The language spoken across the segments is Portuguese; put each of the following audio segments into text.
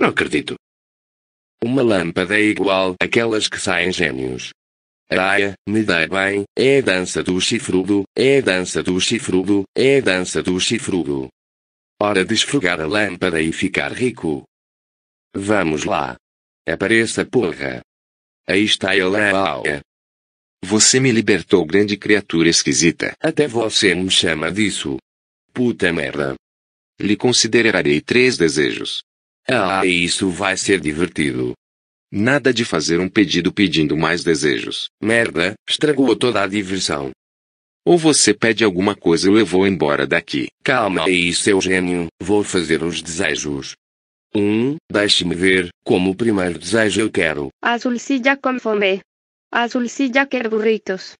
Não acredito. Uma lâmpada é igual àquelas que saem gêmeos. Araia, me dá bem, é a dança do chifrudo, é a dança do chifrudo, é a dança do chifrudo. Hora de esfregar a lâmpada e ficar rico. Vamos lá. Apareça porra. Aí está ele a Você me libertou grande criatura esquisita. Até você me chama disso. Puta merda. Lhe considerarei três desejos. Ah, isso vai ser divertido. Nada de fazer um pedido pedindo mais desejos. Merda, estragou toda a diversão. Ou você pede alguma coisa e eu vou embora daqui. Calma aí, seu gênio, vou fazer os desejos. Um, deixe-me ver, como primeiro desejo eu quero. Azulcilla com fome. Azulcilla quer burritos.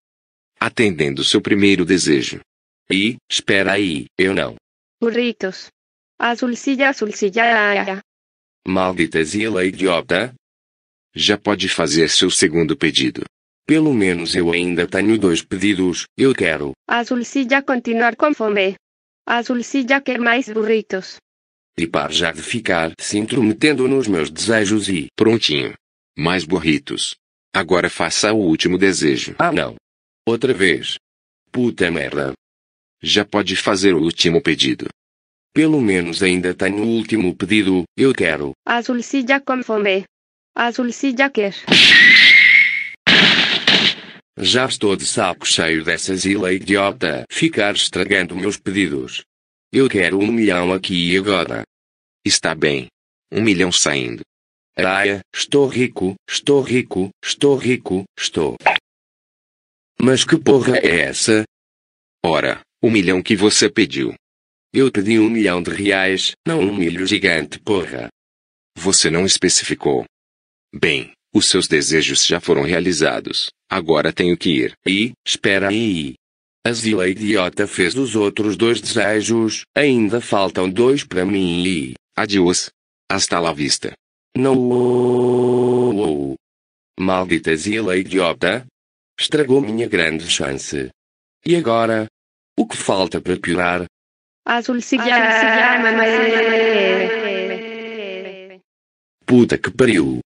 Atendendo seu primeiro desejo. E, espera aí, eu não. Burritos. Azulcilla, azulcilla, aia. Ah, ah, ah. Maldita zila é idiota! Já pode fazer seu segundo pedido. Pelo menos eu ainda tenho dois pedidos, eu quero. A Zulcilla continuar com fome. A Zulcilla quer mais burritos. E para já de ficar se intrometendo nos meus desejos e... Prontinho. Mais burritos. Agora faça o último desejo. Ah não. Outra vez. Puta merda. Já pode fazer o último pedido. Pelo menos ainda tenho o último pedido, eu quero. Azulcilla com fome. Azulcilla quer. Já estou de saco cheio dessas ilhas idiota ficar estragando meus pedidos. Eu quero um milhão aqui e agora. Está bem. Um milhão saindo. Araia, estou rico, estou rico, estou rico, estou. Mas que porra é essa? Ora, o milhão que você pediu. Eu pedi um milhão de reais, não um milho gigante, porra. Você não especificou. Bem, os seus desejos já foram realizados. Agora tenho que ir. E, espera aí. A Zila idiota fez os outros dois desejos. Ainda faltam dois para mim e... Adiós. Hasta la vista. Não. Maldita Zila idiota. Estragou minha grande chance. E agora? O que falta para piorar? Azul se llama. É. É. Puta que pariu.